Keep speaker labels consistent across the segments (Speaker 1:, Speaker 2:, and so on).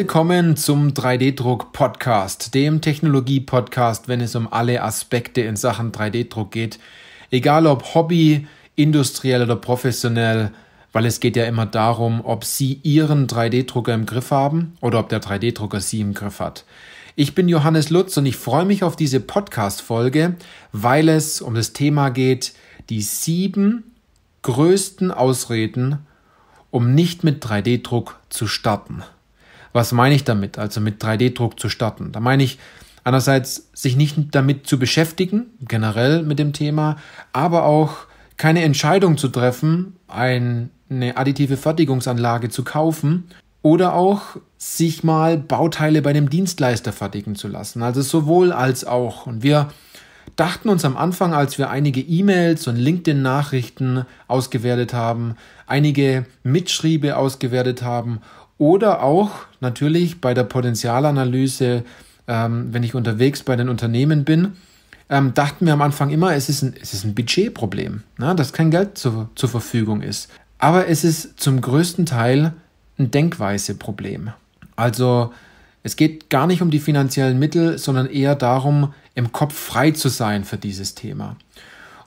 Speaker 1: Willkommen zum 3D-Druck-Podcast, dem Technologie-Podcast, wenn es um alle Aspekte in Sachen 3D-Druck geht. Egal ob Hobby, industriell oder professionell, weil es geht ja immer darum, ob Sie Ihren 3D-Drucker im Griff haben oder ob der 3D-Drucker Sie im Griff hat. Ich bin Johannes Lutz und ich freue mich auf diese Podcast-Folge, weil es um das Thema geht, die sieben größten Ausreden, um nicht mit 3D-Druck zu starten. Was meine ich damit, also mit 3D-Druck zu starten? Da meine ich einerseits, sich nicht damit zu beschäftigen, generell mit dem Thema, aber auch keine Entscheidung zu treffen, eine additive Fertigungsanlage zu kaufen oder auch sich mal Bauteile bei dem Dienstleister fertigen zu lassen. Also sowohl als auch. Und wir dachten uns am Anfang, als wir einige E-Mails und LinkedIn-Nachrichten ausgewertet haben, einige Mitschriebe ausgewertet haben oder auch natürlich bei der Potenzialanalyse, ähm, wenn ich unterwegs bei den Unternehmen bin, ähm, dachten wir am Anfang immer, es ist ein, es ist ein Budgetproblem, ne? dass kein Geld zu, zur Verfügung ist. Aber es ist zum größten Teil ein Denkweiseproblem. Also es geht gar nicht um die finanziellen Mittel, sondern eher darum, im Kopf frei zu sein für dieses Thema.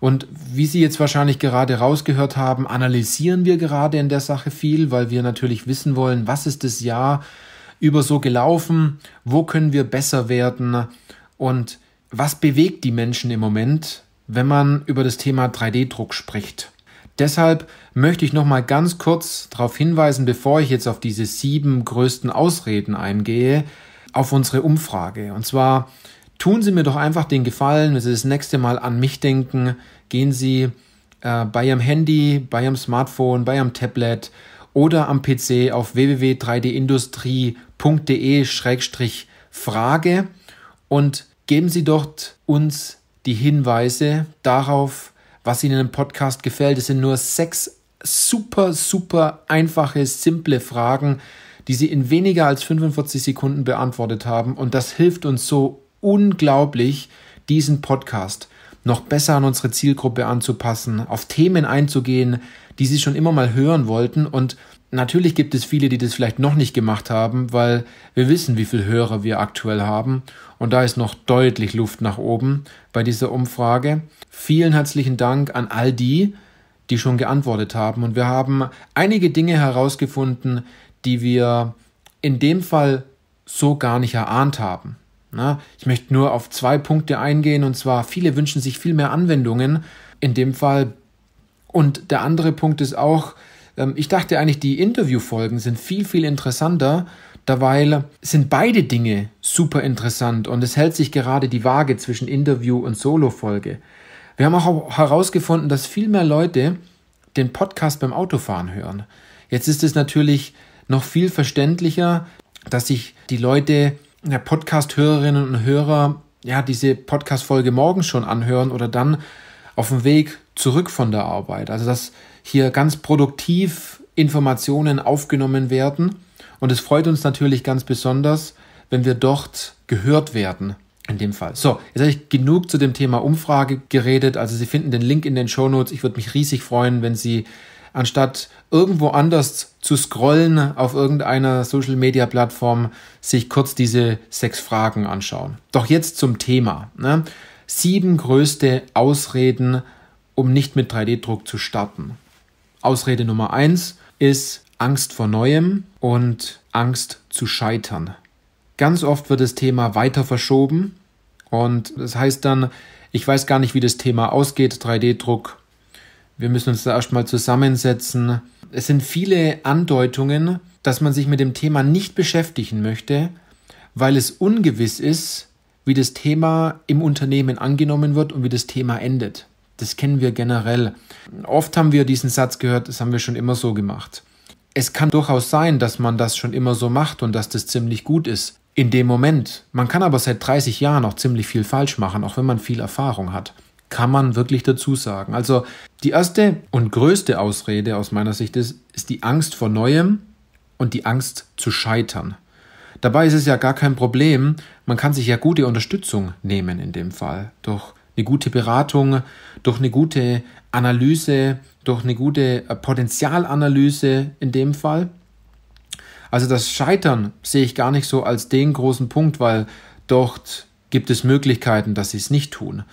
Speaker 1: Und wie Sie jetzt wahrscheinlich gerade rausgehört haben, analysieren wir gerade in der Sache viel, weil wir natürlich wissen wollen, was ist das Jahr über so gelaufen, wo können wir besser werden und was bewegt die Menschen im Moment, wenn man über das Thema 3D-Druck spricht. Deshalb möchte ich nochmal ganz kurz darauf hinweisen, bevor ich jetzt auf diese sieben größten Ausreden eingehe, auf unsere Umfrage. Und zwar Tun Sie mir doch einfach den Gefallen, wenn Sie das nächste Mal an mich denken, gehen Sie äh, bei Ihrem Handy, bei Ihrem Smartphone, bei Ihrem Tablet oder am PC auf www.3dindustrie.de-frage und geben Sie dort uns die Hinweise darauf, was Ihnen im Podcast gefällt. Es sind nur sechs super, super einfache, simple Fragen, die Sie in weniger als 45 Sekunden beantwortet haben. Und das hilft uns so unglaublich, diesen Podcast noch besser an unsere Zielgruppe anzupassen, auf Themen einzugehen, die sie schon immer mal hören wollten. Und natürlich gibt es viele, die das vielleicht noch nicht gemacht haben, weil wir wissen, wie viel Hörer wir aktuell haben. Und da ist noch deutlich Luft nach oben bei dieser Umfrage. Vielen herzlichen Dank an all die, die schon geantwortet haben. Und wir haben einige Dinge herausgefunden, die wir in dem Fall so gar nicht erahnt haben. Na, ich möchte nur auf zwei Punkte eingehen und zwar viele wünschen sich viel mehr Anwendungen in dem Fall. Und der andere Punkt ist auch, ähm, ich dachte eigentlich, die Interviewfolgen sind viel, viel interessanter. Derweil sind beide Dinge super interessant und es hält sich gerade die Waage zwischen Interview und Solo-Folge. Wir haben auch herausgefunden, dass viel mehr Leute den Podcast beim Autofahren hören. Jetzt ist es natürlich noch viel verständlicher, dass sich die Leute ja, Podcast-Hörerinnen und Hörer ja diese Podcast-Folge morgen schon anhören oder dann auf dem Weg zurück von der Arbeit. Also dass hier ganz produktiv Informationen aufgenommen werden. Und es freut uns natürlich ganz besonders, wenn wir dort gehört werden. In dem Fall. So, jetzt habe ich genug zu dem Thema Umfrage geredet. Also Sie finden den Link in den Show Notes. Ich würde mich riesig freuen, wenn Sie anstatt irgendwo anders zu scrollen auf irgendeiner Social-Media-Plattform, sich kurz diese sechs Fragen anschauen. Doch jetzt zum Thema. Ne? Sieben größte Ausreden, um nicht mit 3D-Druck zu starten. Ausrede Nummer eins ist Angst vor Neuem und Angst zu scheitern. Ganz oft wird das Thema weiter verschoben und das heißt dann, ich weiß gar nicht, wie das Thema ausgeht, 3D-Druck wir müssen uns da erstmal zusammensetzen. Es sind viele Andeutungen, dass man sich mit dem Thema nicht beschäftigen möchte, weil es ungewiss ist, wie das Thema im Unternehmen angenommen wird und wie das Thema endet. Das kennen wir generell. Oft haben wir diesen Satz gehört, das haben wir schon immer so gemacht. Es kann durchaus sein, dass man das schon immer so macht und dass das ziemlich gut ist. In dem Moment. Man kann aber seit 30 Jahren auch ziemlich viel falsch machen, auch wenn man viel Erfahrung hat kann man wirklich dazu sagen. Also die erste und größte Ausrede aus meiner Sicht ist, ist die Angst vor Neuem und die Angst zu scheitern. Dabei ist es ja gar kein Problem, man kann sich ja gute Unterstützung nehmen in dem Fall. Durch eine gute Beratung, durch eine gute Analyse, durch eine gute äh, Potenzialanalyse in dem Fall. Also das Scheitern sehe ich gar nicht so als den großen Punkt, weil dort gibt es Möglichkeiten, dass sie es nicht tun.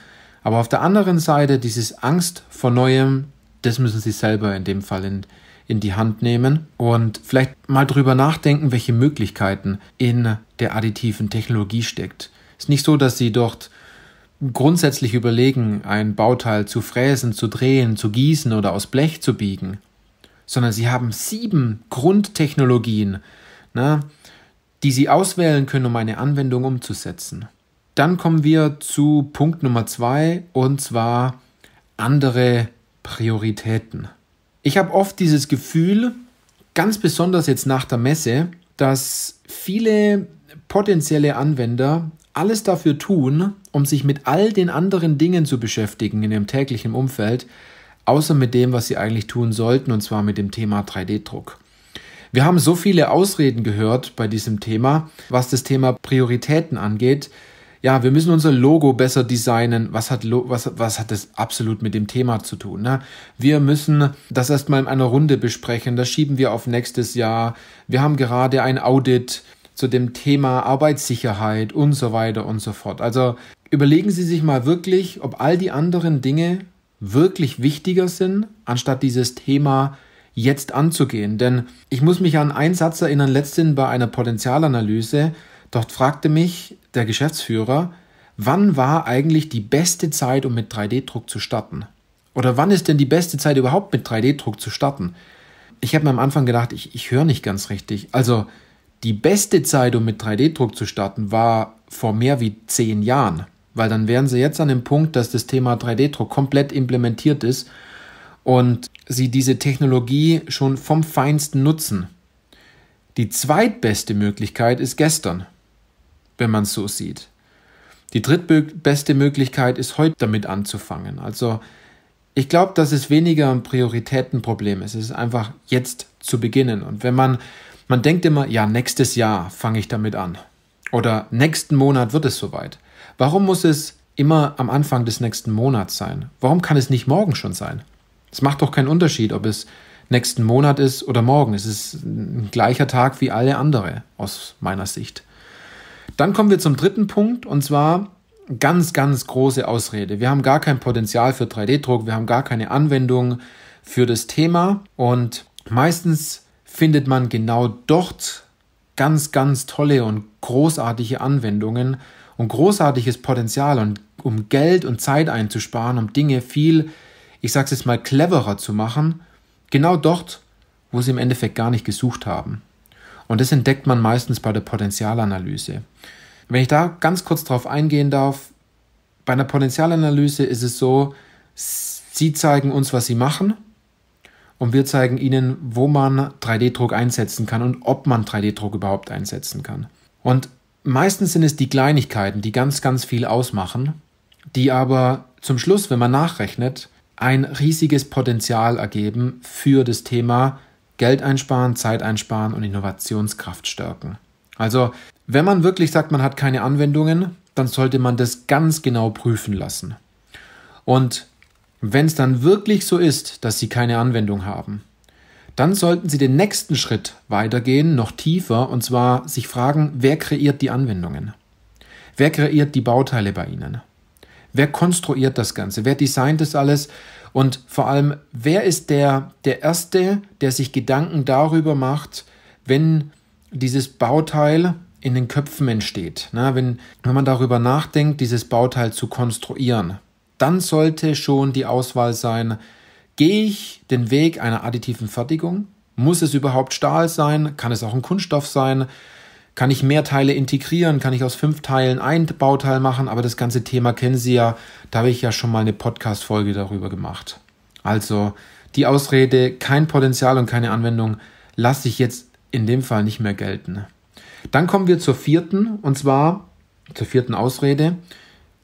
Speaker 1: Aber auf der anderen Seite, dieses Angst vor Neuem, das müssen Sie selber in dem Fall in, in die Hand nehmen und vielleicht mal drüber nachdenken, welche Möglichkeiten in der additiven Technologie steckt. Es ist nicht so, dass Sie dort grundsätzlich überlegen, ein Bauteil zu fräsen, zu drehen, zu gießen oder aus Blech zu biegen, sondern sie haben sieben Grundtechnologien, ne, die sie auswählen können, um eine Anwendung umzusetzen. Dann kommen wir zu Punkt Nummer zwei und zwar andere Prioritäten. Ich habe oft dieses Gefühl, ganz besonders jetzt nach der Messe, dass viele potenzielle Anwender alles dafür tun, um sich mit all den anderen Dingen zu beschäftigen in ihrem täglichen Umfeld, außer mit dem, was sie eigentlich tun sollten, und zwar mit dem Thema 3D-Druck. Wir haben so viele Ausreden gehört bei diesem Thema, was das Thema Prioritäten angeht, ja, wir müssen unser Logo besser designen. Was hat, Lo was, was hat das absolut mit dem Thema zu tun? Ne? Wir müssen das erstmal in einer Runde besprechen. Das schieben wir auf nächstes Jahr. Wir haben gerade ein Audit zu dem Thema Arbeitssicherheit und so weiter und so fort. Also überlegen Sie sich mal wirklich, ob all die anderen Dinge wirklich wichtiger sind, anstatt dieses Thema jetzt anzugehen. Denn ich muss mich an einen Satz erinnern, letztens bei einer Potenzialanalyse. Dort fragte mich der Geschäftsführer, wann war eigentlich die beste Zeit, um mit 3D-Druck zu starten? Oder wann ist denn die beste Zeit überhaupt mit 3D-Druck zu starten? Ich habe mir am Anfang gedacht, ich, ich höre nicht ganz richtig. Also die beste Zeit, um mit 3D-Druck zu starten, war vor mehr wie zehn Jahren. Weil dann wären sie jetzt an dem Punkt, dass das Thema 3D-Druck komplett implementiert ist und sie diese Technologie schon vom Feinsten nutzen. Die zweitbeste Möglichkeit ist gestern wenn man es so sieht. Die drittbeste Möglichkeit ist heute damit anzufangen. Also ich glaube, dass es weniger ein Prioritätenproblem ist. Es ist einfach jetzt zu beginnen. Und wenn man, man denkt immer, ja, nächstes Jahr fange ich damit an. Oder nächsten Monat wird es soweit. Warum muss es immer am Anfang des nächsten Monats sein? Warum kann es nicht morgen schon sein? Es macht doch keinen Unterschied, ob es nächsten Monat ist oder morgen. Es ist ein gleicher Tag wie alle andere aus meiner Sicht. Dann kommen wir zum dritten Punkt und zwar ganz, ganz große Ausrede. Wir haben gar kein Potenzial für 3D-Druck, wir haben gar keine Anwendung für das Thema und meistens findet man genau dort ganz, ganz tolle und großartige Anwendungen und großartiges Potenzial und um Geld und Zeit einzusparen, um Dinge viel, ich sag's jetzt mal, cleverer zu machen, genau dort, wo sie im Endeffekt gar nicht gesucht haben. Und das entdeckt man meistens bei der Potenzialanalyse. Wenn ich da ganz kurz drauf eingehen darf, bei einer Potenzialanalyse ist es so, Sie zeigen uns, was Sie machen und wir zeigen Ihnen, wo man 3D-Druck einsetzen kann und ob man 3D-Druck überhaupt einsetzen kann. Und meistens sind es die Kleinigkeiten, die ganz, ganz viel ausmachen, die aber zum Schluss, wenn man nachrechnet, ein riesiges Potenzial ergeben für das Thema Geld einsparen, Zeit einsparen und Innovationskraft stärken. Also, wenn man wirklich sagt, man hat keine Anwendungen, dann sollte man das ganz genau prüfen lassen. Und wenn es dann wirklich so ist, dass Sie keine Anwendung haben, dann sollten Sie den nächsten Schritt weitergehen, noch tiefer, und zwar sich fragen, wer kreiert die Anwendungen? Wer kreiert die Bauteile bei Ihnen? Wer konstruiert das Ganze? Wer designt das alles? Und vor allem, wer ist der, der Erste, der sich Gedanken darüber macht, wenn dieses Bauteil in den Köpfen entsteht? Na, wenn, wenn man darüber nachdenkt, dieses Bauteil zu konstruieren, dann sollte schon die Auswahl sein, gehe ich den Weg einer additiven Fertigung? Muss es überhaupt Stahl sein? Kann es auch ein Kunststoff sein? Kann ich mehr Teile integrieren? Kann ich aus fünf Teilen ein Bauteil machen? Aber das ganze Thema kennen Sie ja. Da habe ich ja schon mal eine Podcast-Folge darüber gemacht. Also die Ausrede, kein Potenzial und keine Anwendung, lasse ich jetzt in dem Fall nicht mehr gelten. Dann kommen wir zur vierten, und zwar zur vierten Ausrede,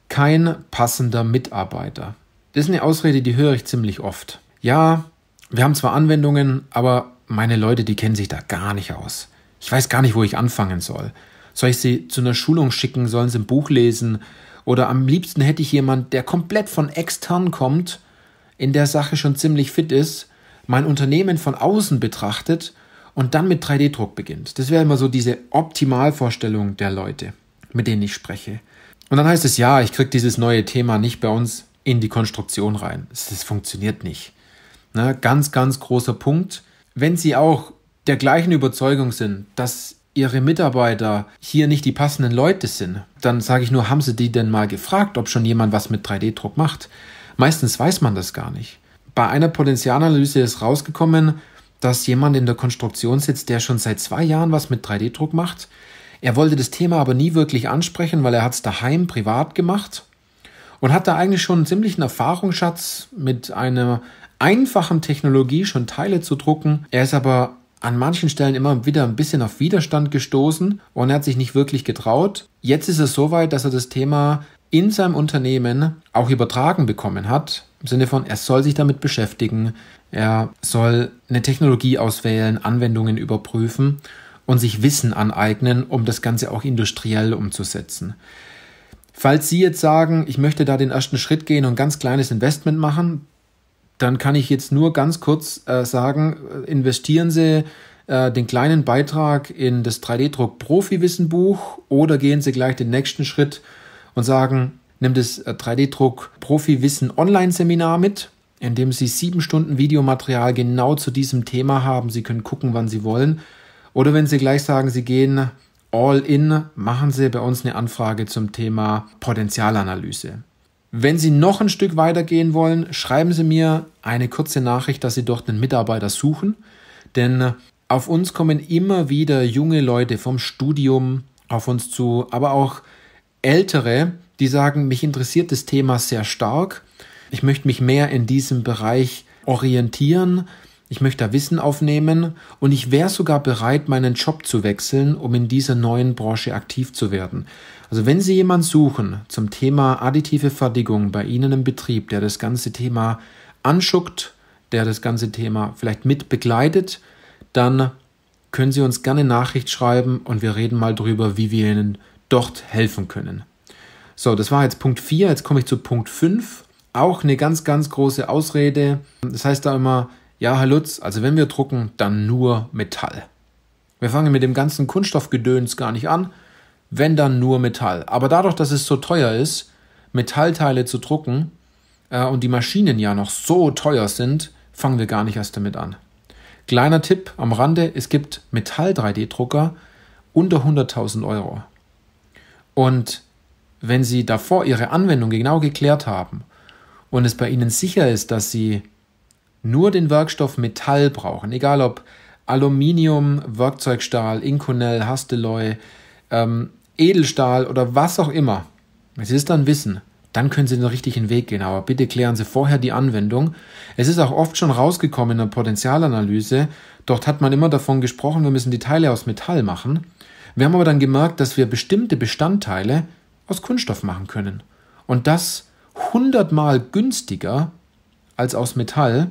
Speaker 1: kein passender Mitarbeiter. Das ist eine Ausrede, die höre ich ziemlich oft. Ja, wir haben zwar Anwendungen, aber meine Leute, die kennen sich da gar nicht aus. Ich weiß gar nicht, wo ich anfangen soll. Soll ich sie zu einer Schulung schicken? Sollen sie ein Buch lesen? Oder am liebsten hätte ich jemand, der komplett von extern kommt, in der Sache schon ziemlich fit ist, mein Unternehmen von außen betrachtet und dann mit 3D-Druck beginnt. Das wäre immer so diese Optimalvorstellung der Leute, mit denen ich spreche. Und dann heißt es, ja, ich kriege dieses neue Thema nicht bei uns in die Konstruktion rein. Das funktioniert nicht. Ne? Ganz, ganz großer Punkt. Wenn Sie auch der gleichen Überzeugung sind, dass ihre Mitarbeiter hier nicht die passenden Leute sind, dann sage ich nur, haben sie die denn mal gefragt, ob schon jemand was mit 3D-Druck macht? Meistens weiß man das gar nicht. Bei einer Potenzialanalyse ist rausgekommen, dass jemand in der Konstruktion sitzt, der schon seit zwei Jahren was mit 3D-Druck macht. Er wollte das Thema aber nie wirklich ansprechen, weil er hat es daheim privat gemacht und hat da eigentlich schon einen ziemlichen Erfahrungsschatz mit einer einfachen Technologie schon Teile zu drucken. Er ist aber an manchen Stellen immer wieder ein bisschen auf Widerstand gestoßen und er hat sich nicht wirklich getraut. Jetzt ist es soweit, dass er das Thema in seinem Unternehmen auch übertragen bekommen hat. Im Sinne von, er soll sich damit beschäftigen, er soll eine Technologie auswählen, Anwendungen überprüfen und sich Wissen aneignen, um das Ganze auch industriell umzusetzen. Falls Sie jetzt sagen, ich möchte da den ersten Schritt gehen und ein ganz kleines Investment machen, dann kann ich jetzt nur ganz kurz äh, sagen, investieren Sie äh, den kleinen Beitrag in das 3D-Druck Profi-Wissen-Buch oder gehen Sie gleich den nächsten Schritt und sagen, nimm das 3D-Druck äh, Profi-Wissen Online-Seminar mit, in dem Sie sieben Stunden Videomaterial genau zu diesem Thema haben. Sie können gucken, wann Sie wollen. Oder wenn Sie gleich sagen, Sie gehen all in, machen Sie bei uns eine Anfrage zum Thema Potenzialanalyse. Wenn Sie noch ein Stück weitergehen wollen, schreiben Sie mir eine kurze Nachricht, dass Sie dort einen Mitarbeiter suchen. Denn äh, auf uns kommen immer wieder junge Leute vom Studium auf uns zu, aber auch ältere, die sagen, mich interessiert das Thema sehr stark. Ich möchte mich mehr in diesem Bereich orientieren. Ich möchte da Wissen aufnehmen und ich wäre sogar bereit, meinen Job zu wechseln, um in dieser neuen Branche aktiv zu werden. Also wenn Sie jemanden suchen zum Thema additive Fertigung bei Ihnen im Betrieb, der das ganze Thema anschuckt, der das ganze Thema vielleicht mit begleitet, dann können Sie uns gerne Nachricht schreiben und wir reden mal darüber, wie wir Ihnen dort helfen können. So, das war jetzt Punkt 4, jetzt komme ich zu Punkt 5. Auch eine ganz, ganz große Ausrede. Das heißt da immer, ja, Herr Lutz, also wenn wir drucken, dann nur Metall. Wir fangen mit dem ganzen Kunststoffgedöns gar nicht an, wenn dann nur Metall. Aber dadurch, dass es so teuer ist, Metallteile zu drucken äh, und die Maschinen ja noch so teuer sind, fangen wir gar nicht erst damit an. Kleiner Tipp am Rande, es gibt Metall-3D-Drucker unter 100.000 Euro. Und wenn Sie davor Ihre Anwendung genau geklärt haben und es bei Ihnen sicher ist, dass Sie nur den Werkstoff Metall brauchen, egal ob Aluminium, Werkzeugstahl, Inconel, Hasteloy, ähm, Edelstahl oder was auch immer, es ist dann Wissen, dann können Sie den richtigen Weg gehen. Aber bitte klären Sie vorher die Anwendung. Es ist auch oft schon rausgekommen in der Potenzialanalyse. Dort hat man immer davon gesprochen, wir müssen die Teile aus Metall machen. Wir haben aber dann gemerkt, dass wir bestimmte Bestandteile aus Kunststoff machen können. Und das hundertmal günstiger als aus Metall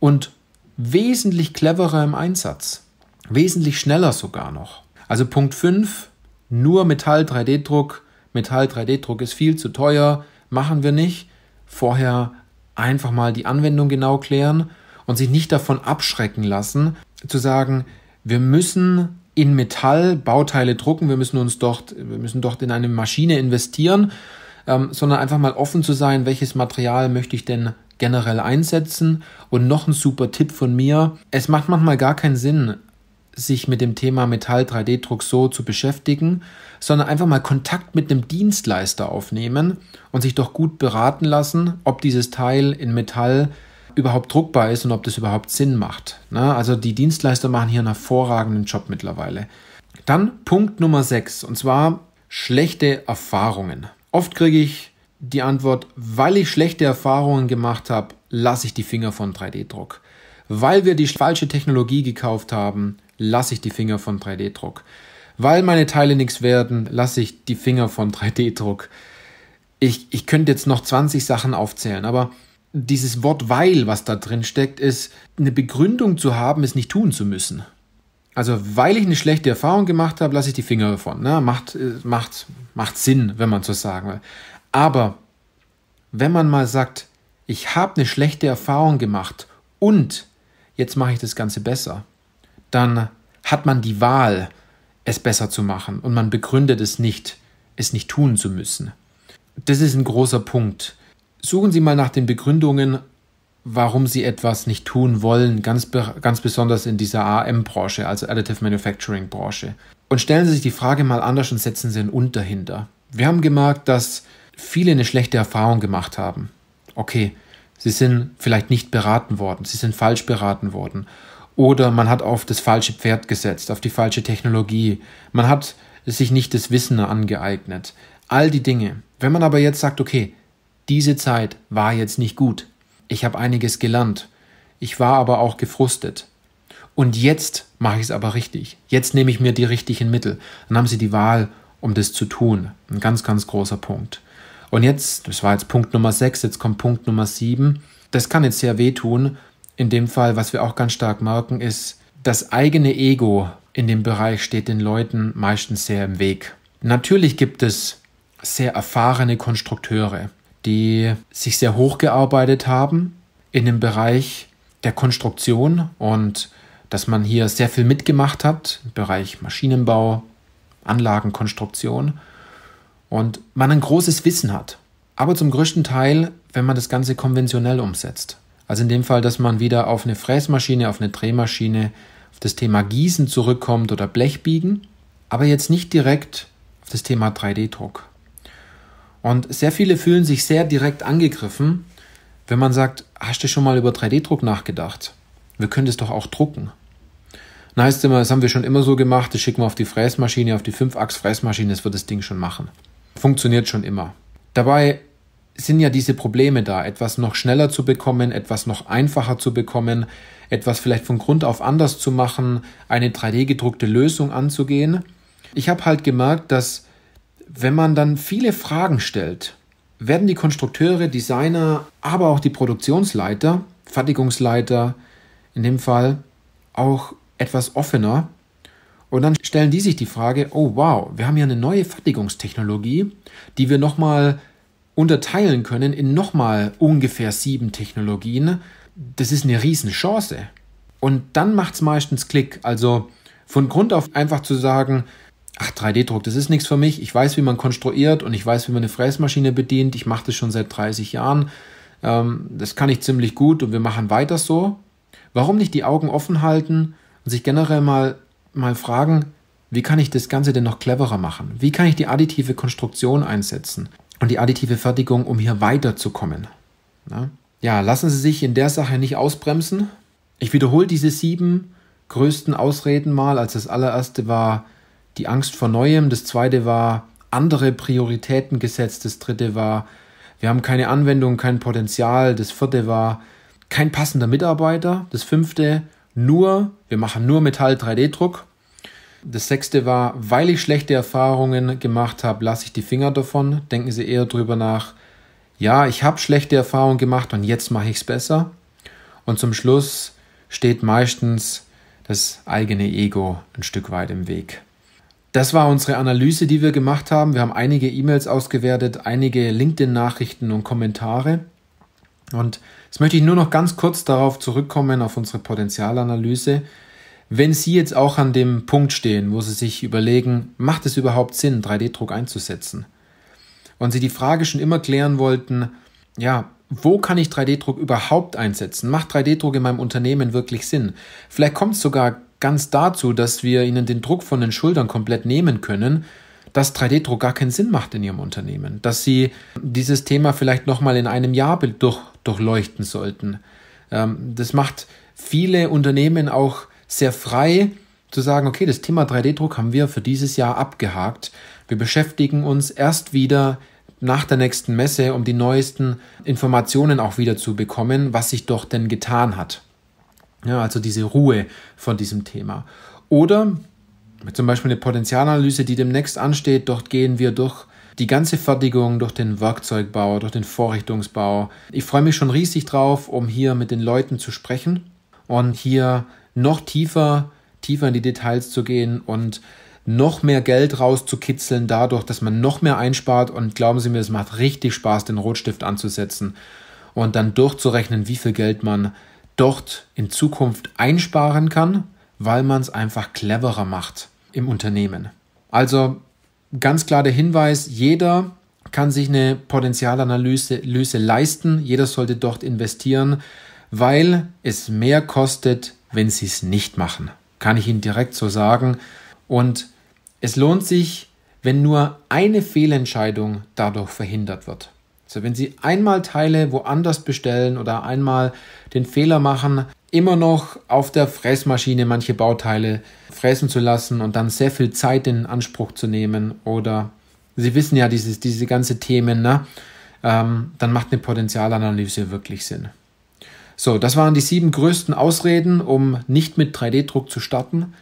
Speaker 1: und wesentlich cleverer im Einsatz. Wesentlich schneller sogar noch. Also Punkt 5, nur Metall 3D-Druck. Metall 3D-Druck ist viel zu teuer, machen wir nicht. Vorher einfach mal die Anwendung genau klären und sich nicht davon abschrecken lassen, zu sagen, wir müssen in Metall Bauteile drucken, wir müssen uns dort, wir müssen dort in eine Maschine investieren, ähm, sondern einfach mal offen zu sein, welches Material möchte ich denn generell einsetzen. Und noch ein super Tipp von mir, es macht manchmal gar keinen Sinn, sich mit dem Thema Metall-3D-Druck so zu beschäftigen, sondern einfach mal Kontakt mit einem Dienstleister aufnehmen und sich doch gut beraten lassen, ob dieses Teil in Metall überhaupt druckbar ist und ob das überhaupt Sinn macht. Na, ne? also die Dienstleister machen hier einen hervorragenden Job mittlerweile. Dann Punkt Nummer 6 und zwar schlechte Erfahrungen. Oft kriege ich die Antwort, weil ich schlechte Erfahrungen gemacht habe, lasse ich die Finger von 3D-Druck. Weil wir die falsche Technologie gekauft haben, lasse ich die Finger von 3D-Druck. Weil meine Teile nichts werden, lasse ich die Finger von 3D-Druck. Ich, ich könnte jetzt noch 20 Sachen aufzählen, aber dieses Wort weil, was da drin steckt, ist eine Begründung zu haben, es nicht tun zu müssen. Also weil ich eine schlechte Erfahrung gemacht habe, lasse ich die Finger davon. Ne? Macht, äh, macht, macht Sinn, wenn man so sagen will. Aber wenn man mal sagt, ich habe eine schlechte Erfahrung gemacht und jetzt mache ich das Ganze besser, dann hat man die Wahl, es besser zu machen und man begründet es nicht, es nicht tun zu müssen. Das ist ein großer Punkt. Suchen Sie mal nach den Begründungen, warum Sie etwas nicht tun wollen, ganz, ganz besonders in dieser AM-Branche, also Additive Manufacturing-Branche. Und stellen Sie sich die Frage mal anders und setzen Sie ein Und dahinter. Wir haben gemerkt, dass viele eine schlechte Erfahrung gemacht haben. Okay, sie sind vielleicht nicht beraten worden, sie sind falsch beraten worden oder man hat auf das falsche Pferd gesetzt, auf die falsche Technologie. Man hat sich nicht das Wissen angeeignet. All die Dinge. Wenn man aber jetzt sagt, okay, diese Zeit war jetzt nicht gut. Ich habe einiges gelernt. Ich war aber auch gefrustet. Und jetzt mache ich es aber richtig. Jetzt nehme ich mir die richtigen Mittel. Dann haben Sie die Wahl, um das zu tun. Ein ganz, ganz großer Punkt. Und jetzt, das war jetzt Punkt Nummer 6, jetzt kommt Punkt Nummer 7. Das kann jetzt sehr wehtun, in dem Fall, was wir auch ganz stark merken, ist, das eigene Ego in dem Bereich steht den Leuten meistens sehr im Weg. Natürlich gibt es sehr erfahrene Konstrukteure, die sich sehr hochgearbeitet haben in dem Bereich der Konstruktion und dass man hier sehr viel mitgemacht hat im Bereich Maschinenbau, Anlagenkonstruktion und man ein großes Wissen hat. Aber zum größten Teil, wenn man das Ganze konventionell umsetzt. Also in dem Fall, dass man wieder auf eine Fräsmaschine, auf eine Drehmaschine, auf das Thema Gießen zurückkommt oder Blechbiegen, aber jetzt nicht direkt auf das Thema 3D-Druck. Und sehr viele fühlen sich sehr direkt angegriffen, wenn man sagt, hast du schon mal über 3D-Druck nachgedacht? Wir können das doch auch drucken. Na, ist immer, das haben wir schon immer so gemacht, das schicken wir auf die Fräsmaschine, auf die 5-Achs-Fräsmaschine, das wird das Ding schon machen. Funktioniert schon immer. Dabei sind ja diese Probleme da, etwas noch schneller zu bekommen, etwas noch einfacher zu bekommen, etwas vielleicht von Grund auf anders zu machen, eine 3D-gedruckte Lösung anzugehen. Ich habe halt gemerkt, dass wenn man dann viele Fragen stellt, werden die Konstrukteure, Designer, aber auch die Produktionsleiter, Fertigungsleiter in dem Fall auch etwas offener. Und dann stellen die sich die Frage, oh wow, wir haben hier eine neue Fertigungstechnologie, die wir nochmal unterteilen können in nochmal ungefähr sieben Technologien, das ist eine Riesenchance. Und dann macht es meistens Klick. Also von Grund auf einfach zu sagen, ach, 3D-Druck, das ist nichts für mich. Ich weiß, wie man konstruiert und ich weiß, wie man eine Fräsmaschine bedient. Ich mache das schon seit 30 Jahren. Ähm, das kann ich ziemlich gut und wir machen weiter so. Warum nicht die Augen offen halten und sich generell mal, mal fragen, wie kann ich das Ganze denn noch cleverer machen? Wie kann ich die additive Konstruktion einsetzen? und die additive Fertigung, um hier weiterzukommen. Ja? ja, lassen Sie sich in der Sache nicht ausbremsen. Ich wiederhole diese sieben größten Ausreden mal. Als das allererste war die Angst vor Neuem, das zweite war andere Prioritäten gesetzt, das dritte war, wir haben keine Anwendung, kein Potenzial, das vierte war, kein passender Mitarbeiter, das fünfte, nur, wir machen nur Metall-3D-Druck, das sechste war, weil ich schlechte Erfahrungen gemacht habe, lasse ich die Finger davon. Denken Sie eher drüber nach, ja, ich habe schlechte Erfahrungen gemacht und jetzt mache ich es besser. Und zum Schluss steht meistens das eigene Ego ein Stück weit im Weg. Das war unsere Analyse, die wir gemacht haben. Wir haben einige E-Mails ausgewertet, einige LinkedIn-Nachrichten und Kommentare. Und jetzt möchte ich nur noch ganz kurz darauf zurückkommen, auf unsere Potenzialanalyse. Wenn Sie jetzt auch an dem Punkt stehen, wo Sie sich überlegen, macht es überhaupt Sinn, 3D-Druck einzusetzen? Und Sie die Frage schon immer klären wollten, ja, wo kann ich 3D-Druck überhaupt einsetzen? Macht 3D-Druck in meinem Unternehmen wirklich Sinn? Vielleicht kommt es sogar ganz dazu, dass wir Ihnen den Druck von den Schultern komplett nehmen können, dass 3D-Druck gar keinen Sinn macht in Ihrem Unternehmen, dass Sie dieses Thema vielleicht nochmal in einem Jahr durch, durchleuchten sollten. Ähm, das macht viele Unternehmen auch sehr frei zu sagen, okay, das Thema 3D-Druck haben wir für dieses Jahr abgehakt. Wir beschäftigen uns erst wieder nach der nächsten Messe, um die neuesten Informationen auch wieder zu bekommen, was sich doch denn getan hat. Ja, also diese Ruhe von diesem Thema. Oder zum Beispiel eine Potenzialanalyse, die demnächst ansteht, dort gehen wir durch die ganze Fertigung, durch den Werkzeugbau, durch den Vorrichtungsbau. Ich freue mich schon riesig drauf, um hier mit den Leuten zu sprechen und hier noch tiefer, tiefer in die Details zu gehen und noch mehr Geld rauszukitzeln dadurch, dass man noch mehr einspart. Und glauben Sie mir, es macht richtig Spaß, den Rotstift anzusetzen und dann durchzurechnen, wie viel Geld man dort in Zukunft einsparen kann, weil man es einfach cleverer macht im Unternehmen. Also ganz klar der Hinweis, jeder kann sich eine Potenzialanalyse Löse leisten, jeder sollte dort investieren, weil es mehr kostet, wenn sie es nicht machen. Kann ich Ihnen direkt so sagen. Und es lohnt sich, wenn nur eine Fehlentscheidung dadurch verhindert wird. Also wenn Sie einmal Teile woanders bestellen oder einmal den Fehler machen, immer noch auf der Fräsmaschine manche Bauteile fräsen zu lassen und dann sehr viel Zeit in Anspruch zu nehmen oder Sie wissen ja dieses, diese ganze Themen, ne? Ähm, dann macht eine Potenzialanalyse wirklich Sinn. So, das waren die sieben größten Ausreden, um nicht mit 3D-Druck zu starten.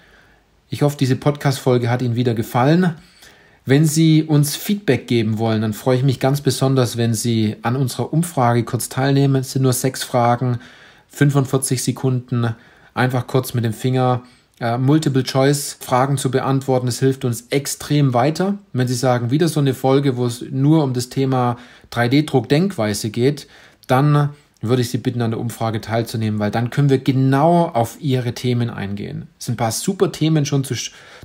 Speaker 1: Ich hoffe, diese Podcast-Folge hat Ihnen wieder gefallen. Wenn Sie uns Feedback geben wollen, dann freue ich mich ganz besonders, wenn Sie an unserer Umfrage kurz teilnehmen. Es sind nur sechs Fragen, 45 Sekunden, einfach kurz mit dem Finger äh, Multiple-Choice-Fragen zu beantworten. Es hilft uns extrem weiter. Wenn Sie sagen, wieder so eine Folge, wo es nur um das Thema 3D-Druck-Denkweise geht, dann würde ich Sie bitten, an der Umfrage teilzunehmen, weil dann können wir genau auf Ihre Themen eingehen. Es sind ein paar super Themen schon zu,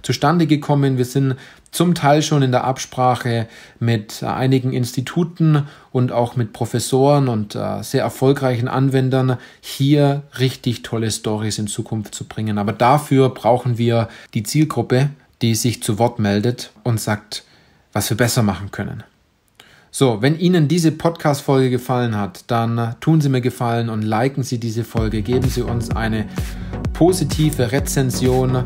Speaker 1: zustande gekommen. Wir sind zum Teil schon in der Absprache mit äh, einigen Instituten und auch mit Professoren und äh, sehr erfolgreichen Anwendern, hier richtig tolle Stories in Zukunft zu bringen. Aber dafür brauchen wir die Zielgruppe, die sich zu Wort meldet und sagt, was wir besser machen können. So, wenn Ihnen diese Podcast-Folge gefallen hat, dann tun Sie mir Gefallen und liken Sie diese Folge, geben Sie uns eine positive Rezension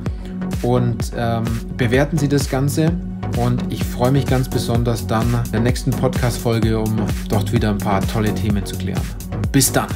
Speaker 1: und ähm, bewerten Sie das Ganze. Und ich freue mich ganz besonders dann in der nächsten Podcast-Folge, um dort wieder ein paar tolle Themen zu klären. Bis dann!